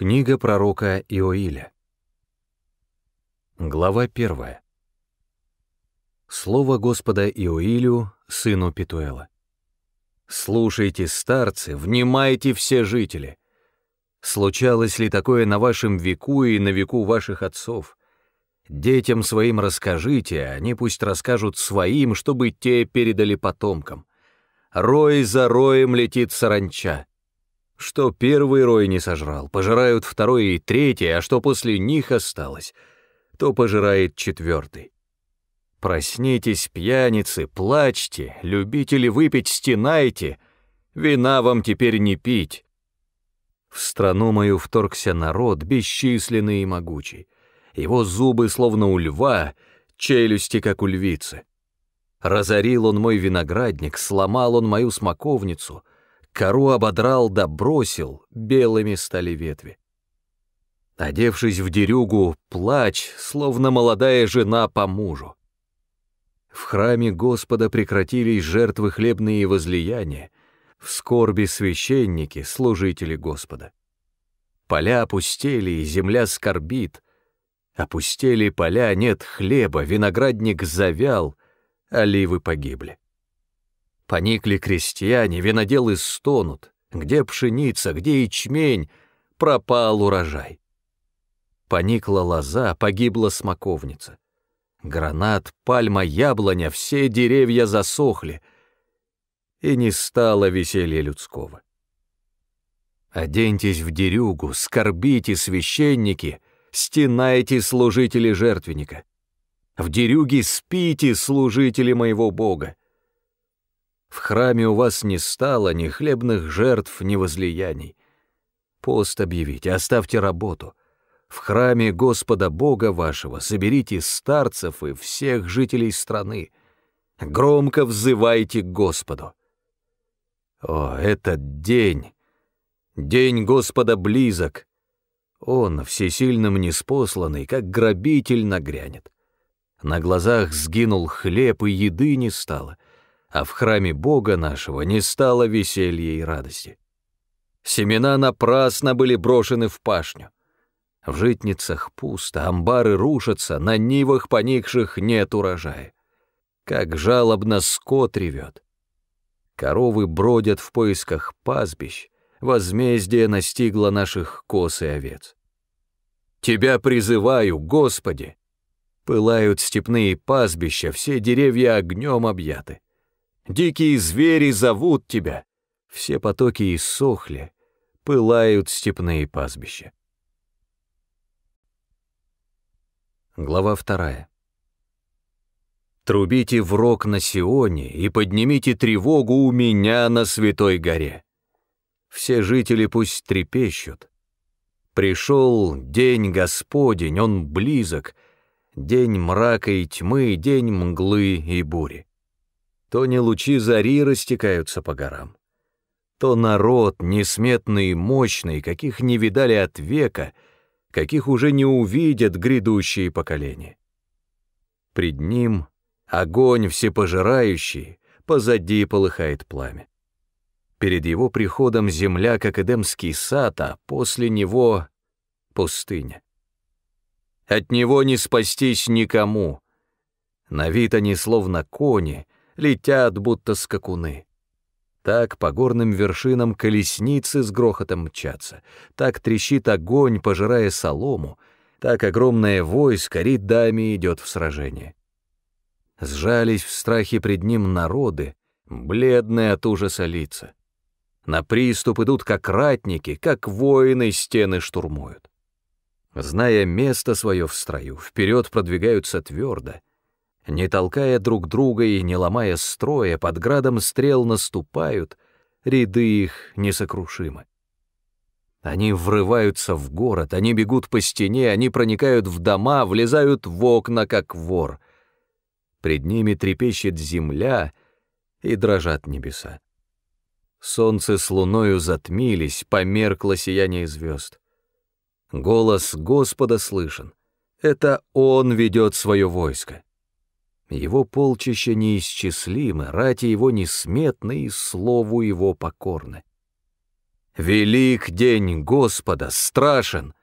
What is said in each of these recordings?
Книга пророка Иоиля. Глава 1. Слово Господа Иоилю, сыну Петуэла. «Слушайте, старцы, внимайте все жители. Случалось ли такое на вашем веку и на веку ваших отцов? Детям своим расскажите, а они пусть расскажут своим, чтобы те передали потомкам. Рой за роем летит саранча» что первый рой не сожрал, пожирают второй и третий, а что после них осталось, то пожирает четвертый. Проснитесь, пьяницы, плачьте, любители выпить, стенайте, вина вам теперь не пить. В страну мою вторгся народ, бесчисленный и могучий. Его зубы словно у льва, челюсти как у львицы. Разорил он мой виноградник, сломал он мою смоковницу — Кору ободрал да бросил, белыми стали ветви. Одевшись в дерюгу, плач, словно молодая жена по мужу. В храме Господа прекратились жертвы хлебные возлияния, в скорби священники, служители Господа. Поля опустели, и земля скорбит. Опустели поля, нет хлеба, виноградник завял, оливы погибли. Поникли крестьяне, виноделы стонут. Где пшеница, где ячмень? Пропал урожай. Поникла лоза, погибла смоковница. Гранат, пальма, яблоня — все деревья засохли. И не стало веселья людского. Оденьтесь в дерюгу, скорбите, священники, стенайте, служители жертвенника. В дерюге спите, служители моего Бога. В храме у вас не стало ни хлебных жертв, ни возлияний. Пост объявите, оставьте работу. В храме Господа Бога вашего соберите старцев и всех жителей страны. Громко взывайте к Господу. О, этот день! День Господа близок! Он, всесильным неспосланный, как грабитель нагрянет. На глазах сгинул хлеб, и еды не стало — а в храме Бога нашего не стало веселья и радости. Семена напрасно были брошены в пашню. В житницах пусто, амбары рушатся, на нивах поникших нет урожая. Как жалобно скот ревет. Коровы бродят в поисках пастбищ, возмездие настигло наших кос и овец. Тебя призываю, Господи! Пылают степные пастбища, все деревья огнем объяты. Дикие звери зовут тебя. Все потоки иссохли, пылают степные пастбища. Глава вторая. Трубите в рог на Сионе и поднимите тревогу у меня на Святой горе. Все жители пусть трепещут. Пришел день Господень, он близок, день мрака и тьмы, день мглы и бури то не лучи зари растекаются по горам. То народ, несметный и мощный, каких не видали от века, каких уже не увидят грядущие поколения. Пред ним огонь всепожирающий, позади полыхает пламя. Перед его приходом земля, как Эдемский сад, а после него — пустыня. От него не спастись никому. На вид они словно кони, летят, будто скакуны. Так по горным вершинам колесницы с грохотом мчатся, так трещит огонь, пожирая солому, так огромное войско рядами идет в сражение. Сжались в страхе пред ним народы, бледные от ужаса лица. На приступ идут как ратники, как воины стены штурмуют. Зная место свое в строю, вперед продвигаются твердо — не толкая друг друга и не ломая строя, под градом стрел наступают, ряды их несокрушимы. Они врываются в город, они бегут по стене, они проникают в дома, влезают в окна, как вор. Пред ними трепещет земля и дрожат небеса. Солнце с луною затмились, померкло сияние звезд. Голос Господа слышен. Это Он ведет свое войско. Его полчища неисчислимы, рати его несметны, и слову его покорны. Велик день Господа, страшен!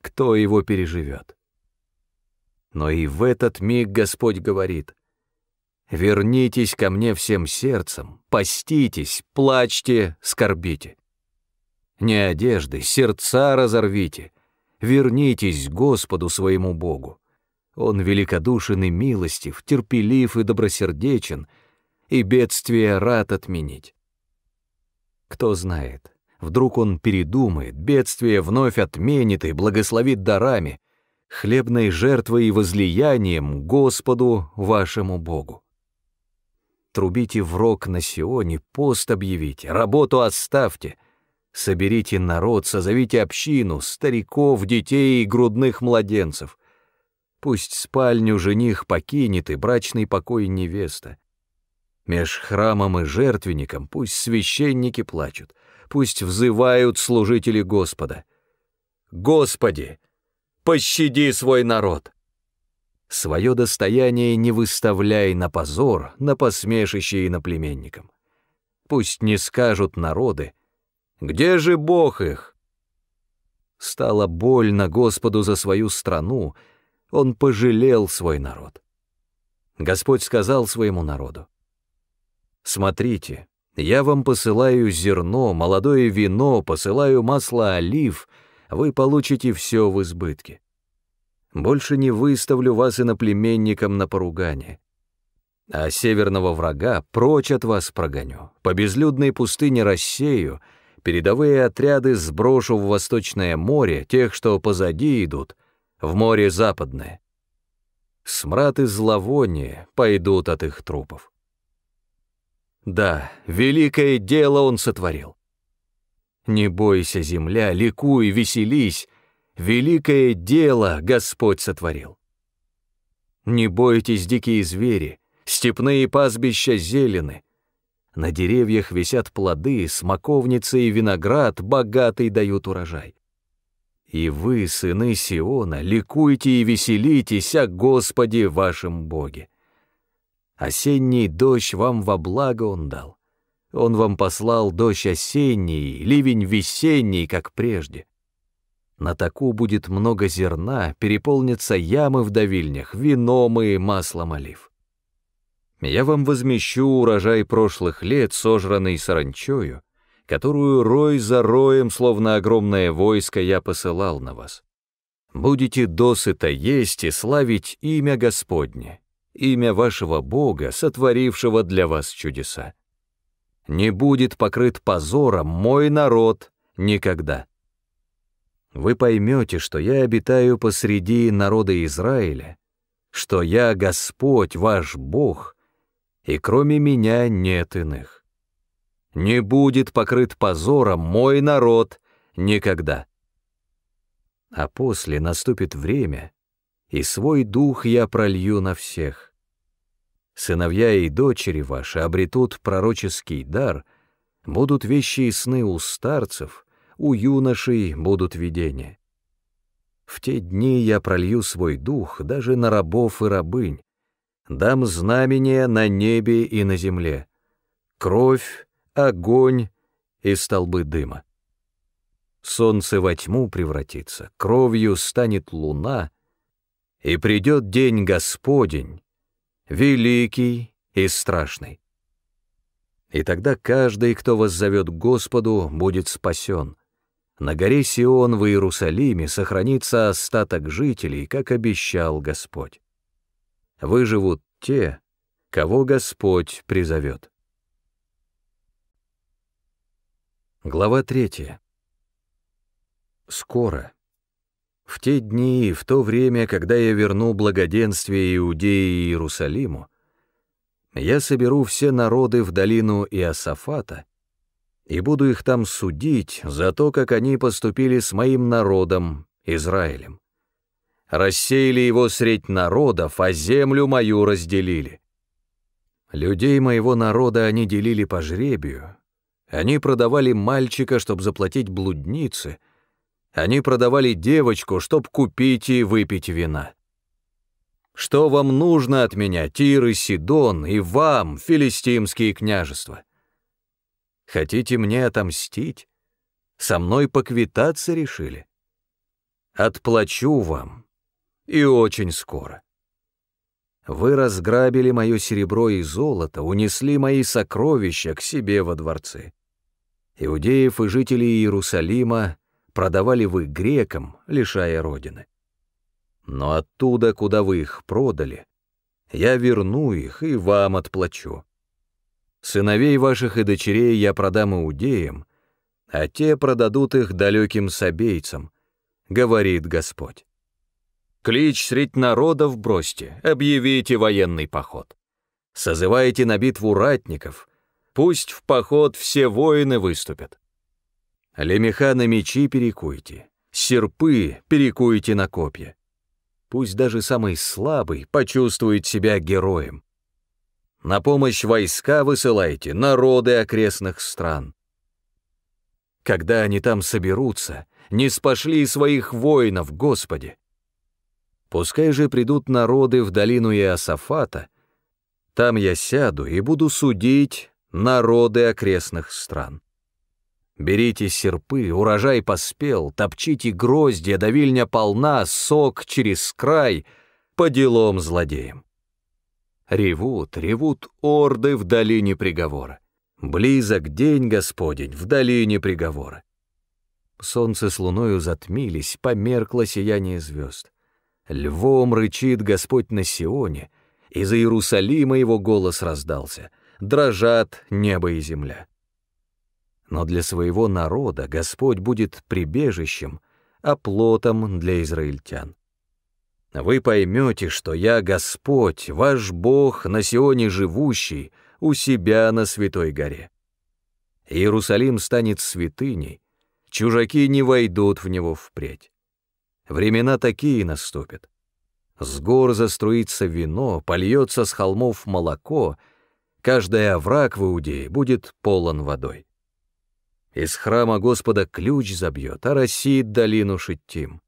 Кто его переживет? Но и в этот миг Господь говорит, «Вернитесь ко мне всем сердцем, поститесь, плачьте, скорбите. Не одежды, сердца разорвите, вернитесь Господу своему Богу. Он великодушен и милостив, терпелив и добросердечен, и бедствие рад отменить. Кто знает, вдруг он передумает, бедствие вновь отменит и благословит дарами, хлебной жертвой и возлиянием Господу вашему Богу. Трубите в рог на Сионе, пост объявите, работу оставьте, соберите народ, созовите общину, стариков, детей и грудных младенцев — Пусть спальню жених покинет и брачный покой невеста. Меж храмом и жертвенником пусть священники плачут, пусть взывают служители Господа. «Господи, пощади свой народ!» Своё достояние не выставляй на позор, на посмешище и на племенникам. Пусть не скажут народы, где же Бог их? Стало больно Господу за свою страну, он пожалел свой народ. Господь сказал своему народу, «Смотрите, я вам посылаю зерно, молодое вино, посылаю масло олив, вы получите все в избытке. Больше не выставлю вас иноплеменником на поругание. А северного врага прочь от вас прогоню, по безлюдной пустыне рассею, передовые отряды сброшу в Восточное море, тех, что позади идут, в море западное. Смрад и зловоние пойдут от их трупов. Да, великое дело он сотворил. Не бойся, земля, ликуй, веселись, великое дело Господь сотворил. Не бойтесь, дикие звери, степные пастбища зелены. На деревьях висят плоды, смоковницы и виноград богатый дают урожай. И вы, сыны Сиона, ликуйте и веселитесь о Господе вашем Боге. Осенний дождь вам во благо Он дал. Он вам послал дождь осенний, ливень весенний, как прежде. На таку будет много зерна, переполнятся ямы в давильнях, вином и маслом олив. Я вам возмещу урожай прошлых лет, сожранный саранчою, которую рой за роем, словно огромное войско, я посылал на вас. Будете досыта есть и славить имя Господне, имя вашего Бога, сотворившего для вас чудеса. Не будет покрыт позором мой народ никогда. Вы поймете, что я обитаю посреди народа Израиля, что я Господь, ваш Бог, и кроме меня нет иных не будет покрыт позором мой народ никогда. А после наступит время, и свой дух я пролью на всех. Сыновья и дочери ваши обретут пророческий дар, будут вещи и сны у старцев, у юношей будут видения. В те дни я пролью свой дух даже на рабов и рабынь, дам знамения на небе и на земле, кровь огонь и столбы дыма. Солнце во тьму превратится, кровью станет луна, и придет день Господень, великий и страшный. И тогда каждый, кто воззовет Господу, будет спасен. На горе Сион в Иерусалиме сохранится остаток жителей, как обещал Господь. Выживут те, кого Господь призовет. Глава 3. Скоро. В те дни и в то время, когда я верну благоденствие Иудеи и Иерусалиму, я соберу все народы в долину Иосафата и буду их там судить за то, как они поступили с моим народом, Израилем. Рассеяли его средь народов, а землю мою разделили. Людей моего народа они делили по жребию, они продавали мальчика, чтобы заплатить блуднице. Они продавали девочку, чтобы купить и выпить вина. Что вам нужно от меня, Тир и Сидон, и вам, филистимские княжества? Хотите мне отомстить? Со мной поквитаться решили? Отплачу вам, и очень скоро. Вы разграбили мое серебро и золото, унесли мои сокровища к себе во дворцы. Иудеев и жителей Иерусалима продавали вы грекам, лишая родины. Но оттуда, куда вы их продали, я верну их и вам отплачу. Сыновей ваших и дочерей я продам иудеям, а те продадут их далеким собейцам, говорит Господь. Клич средь народа вбросьте, объявите военный поход. Созывайте на битву ратников, пусть в поход все воины выступят. Лемеха на мечи перекуйте, серпы перекуйте на копья. Пусть даже самый слабый почувствует себя героем. На помощь войска высылайте народы окрестных стран. Когда они там соберутся, не спошли своих воинов, Господи, Пускай же придут народы в долину Иосафата, там я сяду и буду судить народы окрестных стран. Берите серпы, урожай поспел, топчите гроздья, а давильня полна, сок через край, по делам злодеям. Ревут, ревут орды в долине приговора. Близок день Господень в долине приговора. Солнце с луною затмились, померкло сияние звезд. Львом рычит Господь на Сионе, из Иерусалима его голос раздался, дрожат небо и земля. Но для своего народа Господь будет прибежищем, оплотом а для израильтян. Вы поймете, что я Господь, ваш Бог, на Сионе живущий, у себя на Святой горе. Иерусалим станет святыней, чужаки не войдут в него впредь. Времена такие наступят. С гор заструится вино, польется с холмов молоко, каждый овраг в Иудее будет полон водой. Из храма Господа ключ забьет, а рассеет долину Шиттим.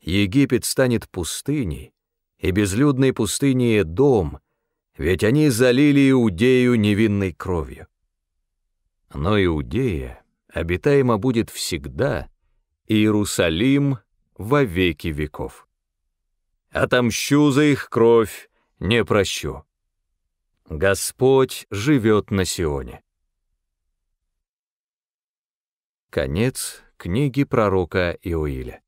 Египет станет пустыней, и безлюдной пустыней дом, ведь они залили Иудею невинной кровью. Но Иудея обитаема будет всегда, и Иерусалим во веки веков. Отомщу за их кровь, не прощу. Господь живет на Сионе. Конец книги пророка Иоиля.